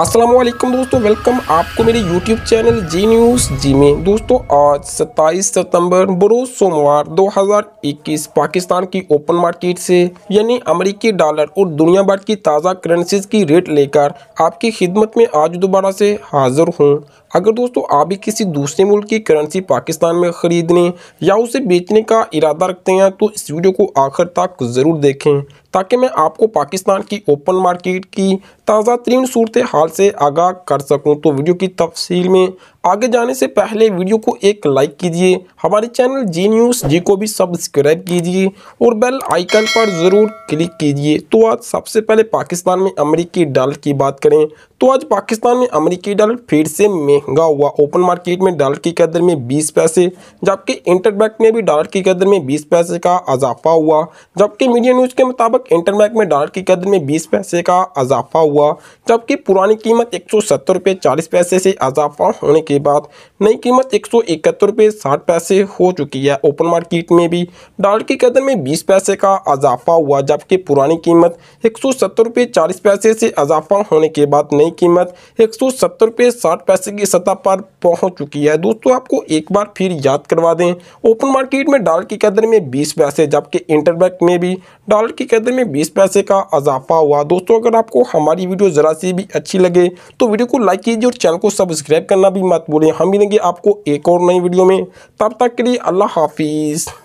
असलम दोस्तों वेलकम आपको मेरे YouTube channel Zee News Zee में दोस्तों आज 27 सितंबर बरोज सोमवार 2021 पाकिस्तान की ओपन मार्केट से यानी अमेरिकी डॉलर और दुनिया भर की ताज़ा करेंसीज की रेट लेकर आपकी खिदमत में आज दोबारा से हाजिर हूँ अगर दोस्तों आप भी किसी दूसरे मुल्क की करेंसी पाकिस्तान में ख़रीदने या उसे बेचने का इरादा रखते हैं तो इस वीडियो को आखिर तक ज़रूर देखें ताकि मैं आपको पाकिस्तान की ओपन मार्केट की ताज़ा तरीन सूरत हाल से आगाह कर सकूं तो वीडियो की तफसील में आगे जाने से पहले वीडियो को एक लाइक कीजिए हमारे चैनल जी न्यूज़ जी को भी सब्सक्राइब कीजिए और बेल आइकन पर ज़रूर क्लिक कीजिए तो आज सबसे पहले पाकिस्तान में अमेरिकी डॉलर की बात करें तो आज पाकिस्तान में अमेरिकी डॉलर फिर से महंगा हुआ ओपन मार्केट में डॉलर की कदर में 20 पैसे जबकि इंटरबैंक में भी डॉलर की कदर में 20 पैसे का अजाफा हुआ जबकि मीडिया न्यूज़ के मुताबिक इंटरबैंक में डॉलर की कदर में 20 पैसे का अजाफा हुआ जबकि पुरानी कीमत एक सौ पैसे से अजाफा होने की के बाद नई कीमत एक सौ इकहत्तर रुपये साठ पैसे हो चुकी है ओपन मार्केट में भी डॉलर की कदर में बीस पैसे का इजाफा हुआ जबकि पुरानी कीमत एक सौ सत्तर रुपये चालीस पैसे से इजाफा होने के बाद नई कीमत एक सौ सत्तर रुपये साठ पैसे की सतह पर पहुंच चुकी है दोस्तों आपको एक बार फिर याद करवा दें ओपन मार्केट में डॉलर की कदर में बीस पैसे जबकि इंटरबैंक में भी डॉलर की कदर में बीस पैसे का इजाफा हुआ दोस्तों अगर आपको हमारी वीडियो ज़रा सी भी अच्छी लगे तो वीडियो को लाइक कीजिए और चैनल को सब्सक्राइब करना भी मत बात बोले हम मिलेंगे आपको एक और नई वीडियो में तब तक के लिए अल्लाह हाफिज़